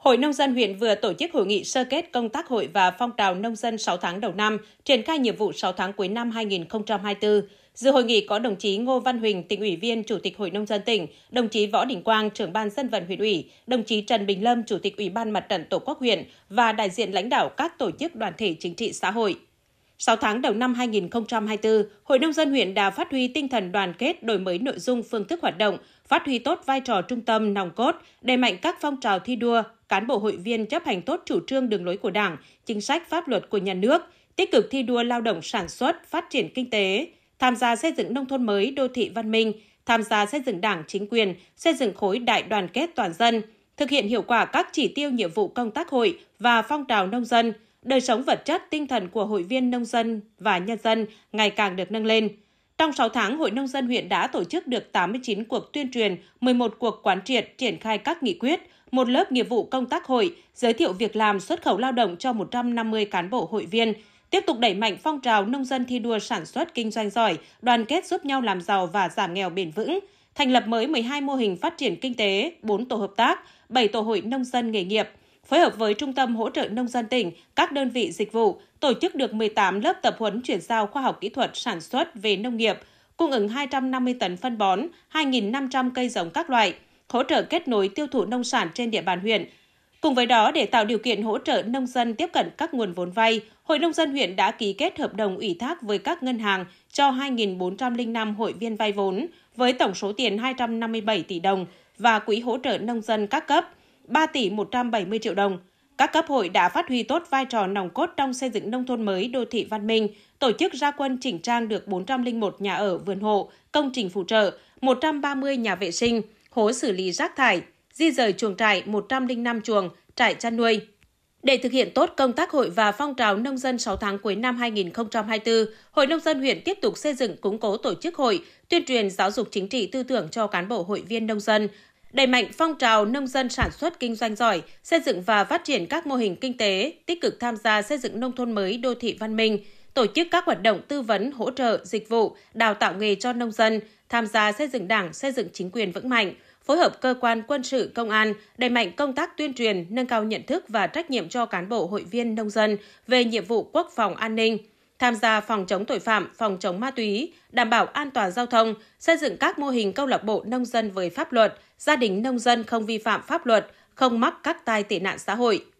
Hội Nông dân huyện vừa tổ chức hội nghị sơ kết công tác hội và phong trào nông dân 6 tháng đầu năm, triển khai nhiệm vụ 6 tháng cuối năm 2024. Dự hội nghị có đồng chí Ngô Văn Huỳnh, tỉnh ủy viên, Chủ tịch Hội Nông dân tỉnh, đồng chí Võ Đình Quang, trưởng ban dân vận huyện ủy, đồng chí Trần Bình Lâm, Chủ tịch Ủy ban Mặt trận Tổ quốc huyện và đại diện lãnh đạo các tổ chức đoàn thể chính trị xã hội. 6 tháng đầu năm 2024, Hội Nông dân huyện đã phát huy tinh thần đoàn kết đổi mới nội dung phương thức hoạt động, phát huy tốt vai trò trung tâm, nòng cốt, đẩy mạnh các phong trào thi đua, cán bộ hội viên chấp hành tốt chủ trương đường lối của Đảng, chính sách pháp luật của nhà nước, tích cực thi đua lao động sản xuất, phát triển kinh tế, tham gia xây dựng nông thôn mới, đô thị văn minh, tham gia xây dựng đảng chính quyền, xây dựng khối đại đoàn kết toàn dân, thực hiện hiệu quả các chỉ tiêu nhiệm vụ công tác hội và phong trào nông dân – đời sống vật chất, tinh thần của hội viên nông dân và nhân dân ngày càng được nâng lên. Trong 6 tháng, Hội Nông dân huyện đã tổ chức được 89 cuộc tuyên truyền, 11 cuộc quán triệt triển khai các nghị quyết, một lớp nghiệp vụ công tác hội, giới thiệu việc làm xuất khẩu lao động cho 150 cán bộ hội viên, tiếp tục đẩy mạnh phong trào nông dân thi đua sản xuất kinh doanh giỏi, đoàn kết giúp nhau làm giàu và giảm nghèo bền vững, thành lập mới 12 mô hình phát triển kinh tế, 4 tổ hợp tác, 7 tổ hội nông dân nghề nghiệp – phối hợp với Trung tâm Hỗ trợ Nông dân tỉnh, các đơn vị dịch vụ, tổ chức được 18 lớp tập huấn chuyển giao khoa học kỹ thuật sản xuất về nông nghiệp, cung ứng 250 tấn phân bón, 2.500 cây giống các loại, hỗ trợ kết nối tiêu thụ nông sản trên địa bàn huyện. Cùng với đó, để tạo điều kiện hỗ trợ nông dân tiếp cận các nguồn vốn vay, Hội Nông dân huyện đã ký kết hợp đồng ủy thác với các ngân hàng cho 2.405 hội viên vay vốn với tổng số tiền 257 tỷ đồng và quỹ hỗ trợ nông dân các cấp – 3 tỷ 170 triệu đồng. Các cấp hội đã phát huy tốt vai trò nòng cốt trong xây dựng nông thôn mới đô thị văn minh, tổ chức ra quân chỉnh trang được 401 nhà ở vườn hộ, công trình phụ trợ, 130 nhà vệ sinh, hố xử lý rác thải, di rời chuồng trại 105 chuồng, trại chăn nuôi. Để thực hiện tốt công tác hội và phong trào nông dân 6 tháng cuối năm 2024, Hội Nông dân huyện tiếp tục xây dựng củng cố tổ chức hội, tuyên truyền giáo dục chính trị tư tưởng cho cán bộ hội viên nông dân, đẩy mạnh phong trào nông dân sản xuất kinh doanh giỏi, xây dựng và phát triển các mô hình kinh tế, tích cực tham gia xây dựng nông thôn mới đô thị văn minh, tổ chức các hoạt động tư vấn, hỗ trợ, dịch vụ, đào tạo nghề cho nông dân, tham gia xây dựng đảng, xây dựng chính quyền vững mạnh, phối hợp cơ quan quân sự công an đẩy mạnh công tác tuyên truyền nâng cao nhận thức và trách nhiệm cho cán bộ hội viên nông dân về nhiệm vụ quốc phòng an ninh tham gia phòng chống tội phạm, phòng chống ma túy, đảm bảo an toàn giao thông, xây dựng các mô hình câu lạc bộ nông dân với pháp luật, gia đình nông dân không vi phạm pháp luật, không mắc các tai tệ nạn xã hội.